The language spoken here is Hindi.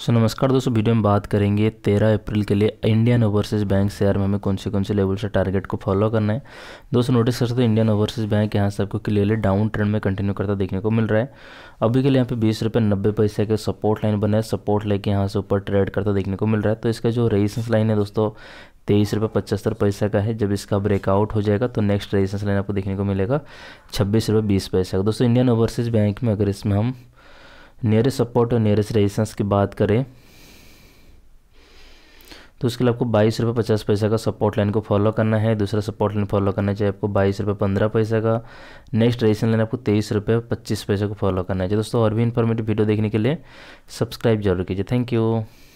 सो नमस्कार दोस्तों वीडियो में बात करेंगे तेरह अप्रैल के लिए इंडियन ओवरसीज बैंक शेयर में हमें कौन से कौन से लेवल से टारगेट को फॉलो करना है दोस्तों नोटिस कर सकते हो इंडियन ओवरसीज बैंक यहाँ से आपको क्लियरली डाउन ट्रेंड में कंटिन्यू करता देखने को मिल रहा है अभी के लिए यहाँ पे बीस रुपये नब्बे पैसे के सपोर्ट लाइन बना है सपोर्ट लेके यहाँ से ऊपर ट्रेड करता देखने को मिल रहा है तो इसका जो रेजिस्टेंस लाइन है दोस्तों तेईस रुपये पचहत्तर पैसा का है जब इसका ब्रेकआउट हो जाएगा तो नेक्स्ट रेजिस्टेंस लाइन आपको देखने को मिलेगा छब्बीस रुपये बीस पैसे का दोस्तों इंडियन ओवरसीज बैंक में अगर इसमें हम नियरेस्ट सपोर्ट और नियरेस्ट रेजिस्टेंस की बात करें तो उसके लिए आपको बाईस रुपये पचास पैसा का सपोर्ट लाइन को फॉलो करना है दूसरा सपोर्ट लाइन फॉलो करना चाहिए आपको बाईस रुपये पंद्रह पैसा का नेक्स्ट रेजिस्टेंस लाइन आपको तेईस रुपये पच्चीस पैसा को फॉलो करना चाहिए दोस्तों और भी इन्फॉर्मेटिव वीडियो देखने के लिए सब्सक्राइब जरूर कीजिए थैंक यू